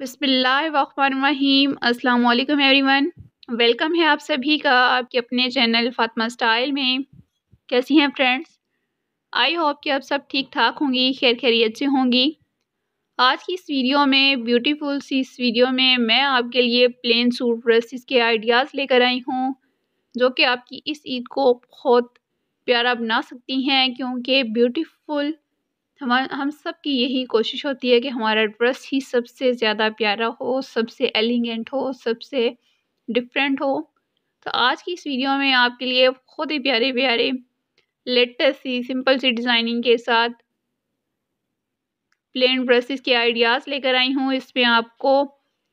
बसमीम अल्लाम everyone welcome है आप सभी का आपके अपने चैनल फातमा स्टाइल में कैसी हैं फ्रेंड्स आई होप कि आप सब ठीक ठाक होंगी खैर खैरियत से होंगी आज की इस वीडियो में ब्यूटीफुल सी इस वीडियो में मैं आपके लिए प्लेन सूट ड्रेसेस के आइडियाज़ लेकर आई हूँ जो कि आपकी इस ईद को बहुत प्यारा बना सकती हैं क्योंकि ब्यूटीफुल हम हम सब की यही कोशिश होती है कि हमारा ड्रेस ही सबसे ज़्यादा प्यारा हो सबसे एलिगेंट हो सबसे डिफरेंट हो तो आज की इस वीडियो में आपके लिए खुद ही प्यारे प्यारे लेटेस्ट सी सिंपल सी डिज़ाइनिंग के साथ प्लेन ड्रेसेस के आइडियाज़ लेकर आई हूँ इसमें आपको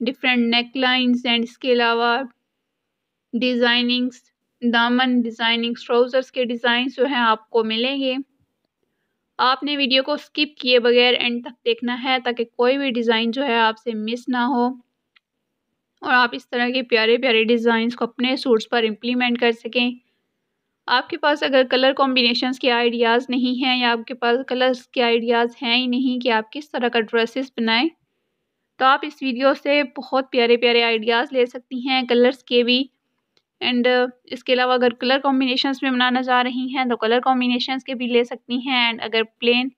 डिफरेंट नेक लाइन्स एंड इसके अलावा डिज़ाइनिंग्स दामन डिज़ाइनिंग्स ट्राउज़र्स के डिज़ाइन जो हैं आपको मिलेंगे आपने वीडियो को स्किप किए बगैर एंड तक देखना है ताकि कोई भी डिज़ाइन जो है आपसे मिस ना हो और आप इस तरह के प्यारे प्यारे डिज़ाइंस को अपने सूट्स पर इम्प्लीमेंट कर सकें आपके पास अगर कलर कॉम्बिनेशंस के आइडियाज़ नहीं हैं या आपके पास कलर्स के आइडियाज़ हैं ही नहीं कि आप किस तरह का ड्रेसेस बनाएं तो आप इस वीडियो से बहुत प्यारे प्यारे आइडियाज़ ले सकती हैं कलर्स के भी एंड uh, इसके अलावा अगर कलर कॉम्बिनेशंस में बनाना चाह रही हैं तो कलर कॉम्बिनेशंस के भी ले सकती हैं एंड अगर प्लेन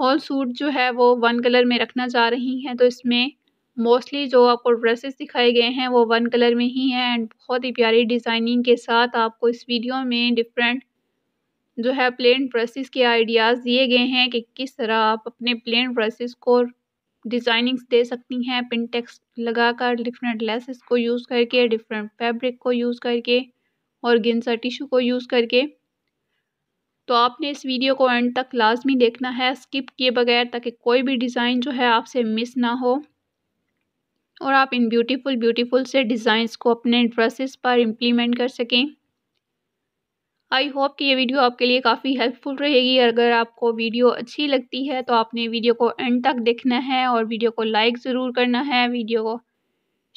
होल सूट जो है वो वन कलर में रखना चाह रही हैं तो इसमें मोस्टली जो आपको ड्रेसेस दिखाए गए हैं वो वन कलर में ही हैं एंड बहुत ही प्यारी डिज़ाइनिंग के साथ आपको इस वीडियो में डिफरेंट जो है प्लेन ड्रेसेस के आइडियाज़ दिए गए हैं कि किस तरह आप अपने प्लेन ड्रेसेस को डिज़ाइनिंग्स दे सकती हैं पिनटेक्स लगाकर डिफरेंट लेसेस को यूज़ करके डिफरेंट फैब्रिक को यूज़ करके और गिनसा टिशू को यूज़ करके तो आपने इस वीडियो को एंड तक लाजमी देखना है स्किप किए बगैर ताकि कोई भी डिज़ाइन जो है आपसे मिस ना हो और आप इन ब्यूटीफुल ब्यूटीफुल से डिज़ाइंस को अपने ड्रेसेस पर इम्प्लीमेंट कर सकें आई होप कि ये वीडियो आपके लिए काफ़ी हेल्पफुल रहेगी अगर आपको वीडियो अच्छी लगती है तो आपने वीडियो को एंड तक देखना है और वीडियो को लाइक ज़रूर करना है वीडियो को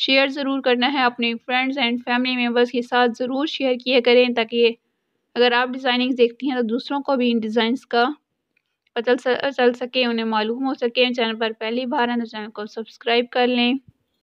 शेयर ज़रूर करना है अपने फ्रेंड्स एंड फैमिली मेम्बर्स के साथ ज़रूर शेयर किए करें ताकि अगर आप डिज़ाइनिंग देखती हैं तो दूसरों को भी इन डिज़ाइन का पता चल सके उन्हें मालूम हो सके चैनल पर पहली बार हैं तो चैनल को सब्सक्राइब कर लें